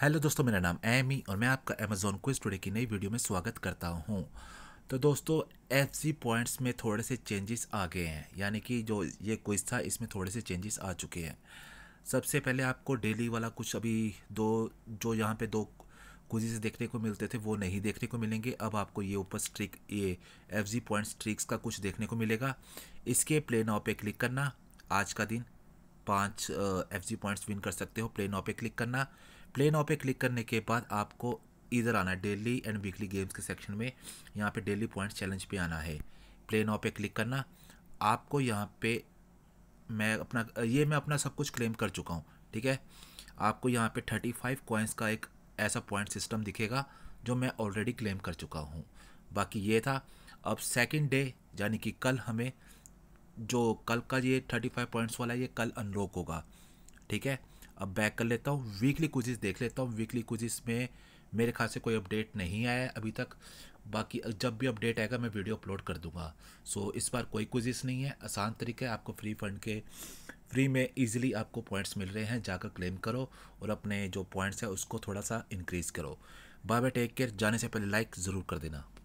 hello दोस्तों मेरा नाम एमी और मैं आपका अमेजोन क्विज टुडे की नई वीडियो में स्वागत करता हूं तो दोस्तों एफ पॉइंट्स में थोड़े से चेंजेस आ गए हैं यानी कि जो ये क्विज था इसमें थोड़े से चेंजेस आ चुके हैं सबसे पहले आपको डेली वाला कुछ अभी दो जो यहाँ पे दो से देखने को मिलते थे वो नहीं देखने को मिलेंगे अब आपको ये ऊपर स्ट्रिक ये एफ जी पॉइंट्स ट्रिक्स का कुछ देखने को मिलेगा इसके प्ले नाव पर क्लिक करना आज का दिन पाँच एफ जी पॉइंट्स विन कर सकते हो प्ले नाव पर क्लिक करना प्ले नाउ पे क्लिक करने के बाद आपको इधर आना है डेली एंड वीकली गेम्स के सेक्शन में यहाँ पे डेली पॉइंट्स चैलेंज पे आना है प्ले नाउ पे क्लिक करना आपको यहाँ पे मैं अपना ये मैं अपना सब कुछ क्लेम कर चुका हूँ ठीक है आपको यहाँ पे थर्टी फाइव कॉइन्स का एक ऐसा पॉइंट सिस्टम दिखेगा जो मैं ऑलरेडी क्लेम कर चुका हूँ बाकी ये था अब सेकेंड डे यानी कि कल हमें जो कल का ये थर्टी फाइव पॉइंट्स वाला ये कल अनलॉक होगा ठीक है अब बैक कर लेता हूँ वीकली क्विजिस देख लेता हूँ वीकली क्विजिस में मेरे ख्याल से कोई अपडेट नहीं आया अभी तक बाकी जब भी अपडेट आएगा मैं वीडियो अपलोड कर दूंगा सो so, इस बार कोई क्विजिस नहीं है आसान तरीका है आपको फ्री फंड के फ्री में इजीली आपको पॉइंट्स मिल रहे हैं जाकर क्लेम करो और अपने जो पॉइंट्स हैं उसको थोड़ा सा इंक्रीज़ करो बाय बाय टेक केयर जाने से पहले लाइक ज़रूर कर देना